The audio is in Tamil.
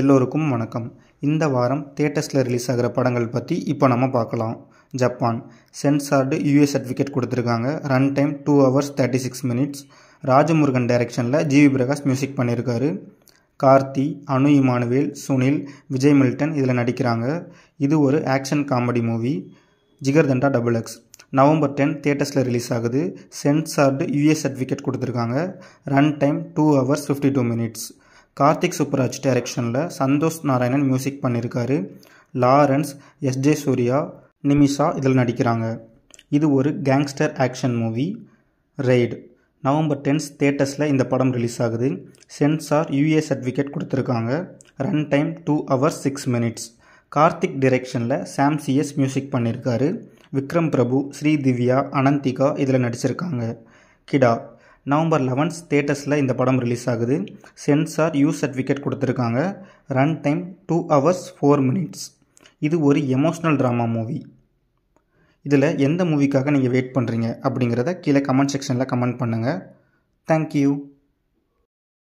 எல்லோருக்கும் வணக்கம் இந்த வாரம் தேட்டர்ஸில் ரிலீஸ் ஆகிற படங்கள் பற்றி இப்போ நம்ம பார்க்கலாம் ஜப்பான் சென்சார்டு யூஎஸ் சர்டிஃபிகேட் கொடுத்துருக்காங்க run time two hours thirty six minutes Rajamurugan டைரெக்ஷனில் ஜிவி பிரகாஷ் மியூசிக் பண்ணியிருக்காரு கார்த்தி அனு இமானுவேல் சுனில் விஜய் மில்டன் இதில் நடிக்கிறாங்க இது ஒரு action comedy movie Jigarthanda double X November ten தேட்டர்ஸில் ரிலீஸ் ஆகுது சென்சார்டு யூஎஸ் சர்டிஃபிகேட் கொடுத்துருக்காங்க run time two hours fifty two minutes Karthik Subbaraj டைரக்ஷனில் சந்தோஷ் நாராயணன் மியூசிக் பண்ணியிருக்காரு லாரன்ஸ் எஸ்ஜே சூர்யா நிமிஷா இதில் நடிக்கிறாங்க இது ஒரு gangster action movie raid November tenth தேட்டஸில் இந்த படம் ரிலீஸ் ஆகுது சென்சார் யூஏ சர்டிஃபிகேட் கொடுத்துருக்காங்க run time two hours six minutes Karthik டிரெக்ஷனில் சாம் சிஎஸ் மியூசிக் பண்ணியிருக்காரு விக்ரம் பிரபு ஸ்ரீ திவ்யா அனந்திகா இதில் நடிச்சிருக்காங்க கிடா நவம்பர் லெவன்த் ஸ்டேட்டஸில் இந்த படம் ரிலீஸ் ஆகுது சென்சார் யூ சர்டிஃபிகேட் கொடுத்துருக்காங்க run time two hours four minutes இது ஒரு எமோஷ்னல் ட்ராமா மூவி இதில் எந்த மூவிக்காக நீங்கள் வெயிட் பண்ணுறீங்க அப்படிங்கிறத கீழே கமெண்ட் செக்ஷனில் கமெண்ட் பண்ணுங்கள் தேங்க்யூ